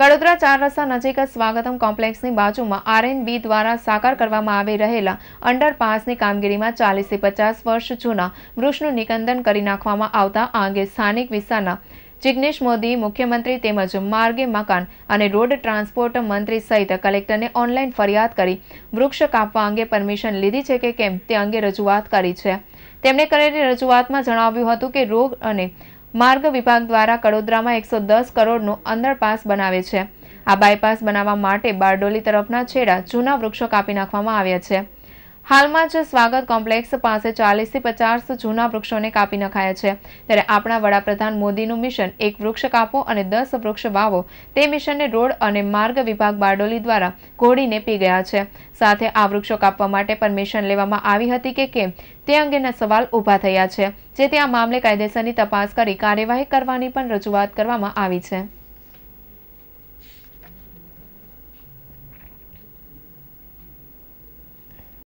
કડોદરા ચાર રસ્તા નજીક સ્વાગતમ કોમ્પ્લેક્સની બાજુમાં આરએનબી દ્વારા સાકાર કરવામાં આવી રહેલા અંડરપાસની કામગીરીમાં ચાલીસથી પચાસ વર્ષ જૂના વૃક્ષનું નિકંદન કરી નાખવામાં આવતા આ અંગે સ્થાનિક વિસ્તારના જિગ્નેશ મોદી મુખ્યમંત્રી તેમજ માર્ગે મકાન અને રોડ ટ્રાન્સપોર્ટ મંત્રી સહિત કલેક્ટરને ઓનલાઈન ફરિયાદ કરી વૃક્ષ કાપવા અંગે પરમિશન લીધી છે કે કેમ તે અંગે રજૂઆત કરી છે તેમણે કરેલી રજૂઆતમાં જણાવ્યું હતું કે રોગ અને માર્ગ વિભાગ દ્વારા કડોદરામાં એકસો દસ કરોડનું અંડરપાસ બનાવે છે આ બાયપાસ બનાવવા માટે બારડોલી તરફના છેડા જૂના વૃક્ષો કાપી નાખવામાં આવ્યા છે હાલમાં જ સ્વાગત કોમ્પ્લેક્સ પાસે ચાલીસથી પચાસ જૂના વૃક્ષોને કાપી નખાયા છે ત્યારે આપણા વડાપ્રધાન મોદીનું મિશન એક વૃક્ષ કાપો અને દસ વૃક્ષ વાવો તે મિશનને રોડ અને માર્ગ વિભાગ બારડોલી દ્વારા ઘોડીને પી ગયા છે સાથે આ વૃક્ષો કાપવા માટે પરમિશન લેવામાં આવી હતી કે કેમ તે અંગેના સવાલ ઊભા થયા છે જેથી આ મામલે કાયદેસરની તપાસ કરી કાર્યવાહી કરવાની પણ રજૂઆત કરવામાં આવી છે